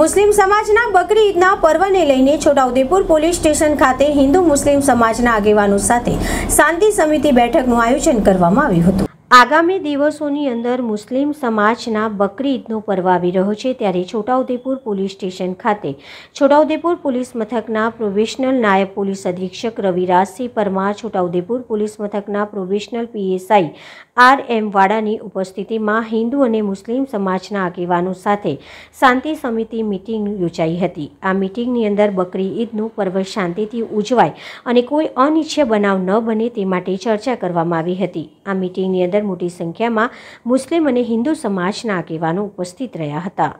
મુસ્લિમ સમાજના બકરી ઈદના પર્વને લઈને છોટાઉદેપુર પોલીસ સ્ટેશન ખાતે હિન્દુ મુસ્લિમ સમાજના આગેવાનો સાથે શાંતિ સમિતિ બેઠકનું આયોજન કરવામાં આવ્યું હતું આગામી દિવસોની અંદર મુસ્લિમ સમાજના બકરી ઈદનો પર્વ આવી રહ્યો છે ત્યારે છોટાઉદેપુર પોલીસ સ્ટેશન ખાતે છોટાઉદેપુર પોલીસ મથકના પ્રોવિશનલ નાયબ પોલીસ અધિક્ષક રવિરાજસિંહ પરમાર છોટાઉદેપુર પોલીસ મથકના પ્રોવિશનલ પીએસઆઈ આર એમ વાડાની ઉપસ્થિતિમાં હિન્દુ અને મુસ્લિમ સમાજના આગેવાનો સાથે શાંતિ સમિતિ મિટિંગ યોજાઈ હતી આ મિટિંગની અંદર બકરી ઈદનું પર્વ શાંતિથી ઉજવાય અને કોઈ અનિચ્છ્ય બનાવ ન બને તે માટે ચર્ચા કરવામાં આવી હતી આ મિટિંગની અંદર મોટી સંખ્યામાં મુસ્લિમ અને હિન્દુ સમાજના આગેવાનો ઉપસ્થિત રહ્યા હતા